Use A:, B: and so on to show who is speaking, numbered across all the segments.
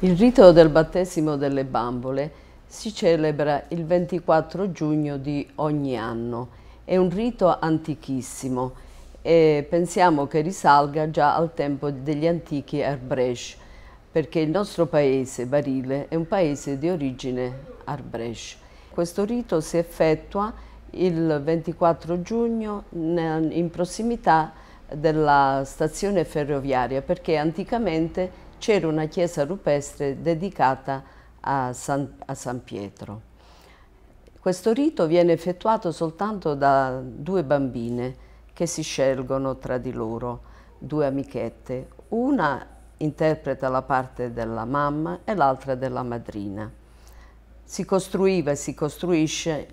A: Il rito del battesimo delle bambole si celebra il 24 giugno di ogni anno. È un rito antichissimo e pensiamo che risalga già al tempo degli antichi Arbrecht, perché il nostro paese, Barile, è un paese di origine Arbrecht. Questo rito si effettua il 24 giugno in prossimità della stazione ferroviaria perché anticamente c'era una chiesa rupestre dedicata a San, a San Pietro. Questo rito viene effettuato soltanto da due bambine che si scelgono tra di loro, due amichette. Una interpreta la parte della mamma e l'altra della madrina. Si costruiva e si costruisce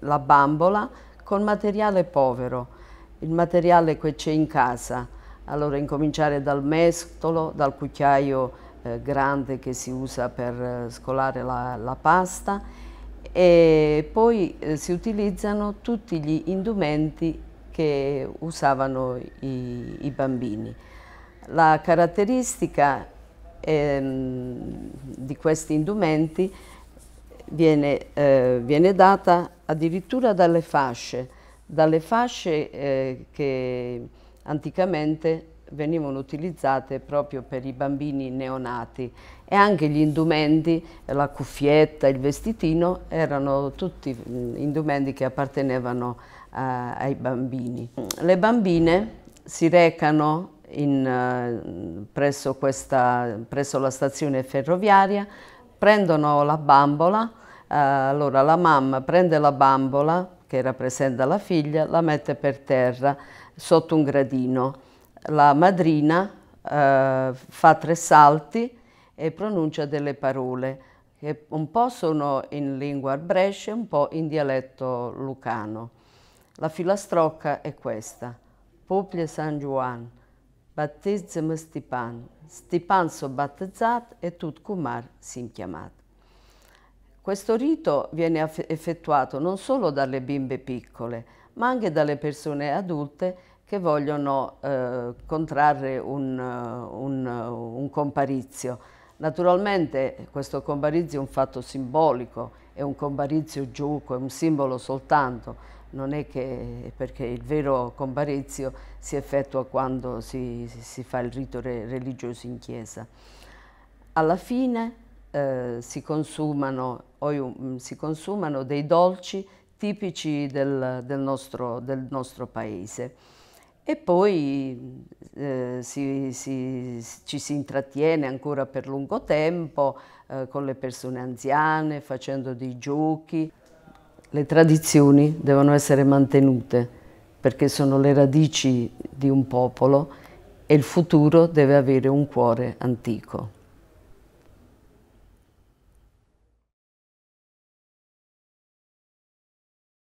A: la bambola con materiale povero, il materiale che c'è in casa, allora incominciare dal mestolo, dal cucchiaio eh, grande che si usa per eh, scolare la, la pasta e poi eh, si utilizzano tutti gli indumenti che usavano i, i bambini. La caratteristica ehm, di questi indumenti viene, eh, viene, data addirittura dalle fasce, dalle fasce eh, che anticamente venivano utilizzate proprio per i bambini neonati e anche gli indumenti, la cuffietta, il vestitino, erano tutti mm, indumenti che appartenevano a, eh, ai bambini. Le bambine si recano in, eh, presso, questa, presso la stazione ferroviaria, prendono la bambola, eh, allora la mamma prende la bambola che rappresenta la figlia, la mette per terra sotto un gradino. La madrina eh, fa tre salti e pronuncia delle parole che un po' sono in lingua brescia, un po' in dialetto lucano. La filastrocca è questa. Poplie San Juan, battezzem Stipan. Stipan so battezzat e tut cumar sim chiamat. Questo rito viene effettuato non solo dalle bimbe piccole, ma anche dalle persone adulte che vogliono eh, contrarre un, un, un, comparizio. Naturalmente questo comparizio è un fatto simbolico, è un comparizio giuco, è un simbolo soltanto, non è che perché il vero comparizio si effettua quando si, si fa il rito religioso in chiesa. Alla fine eh, si, consumano, o, mm, si, consumano, dei dolci tipici del, del, nostro, del nostro, paese. E poi eh, si, si, ci si intrattiene ancora per lungo tempo eh, con le persone anziane, facendo dei giochi. Le tradizioni devono essere mantenute perché sono le radici di un popolo e il futuro deve avere un cuore antico.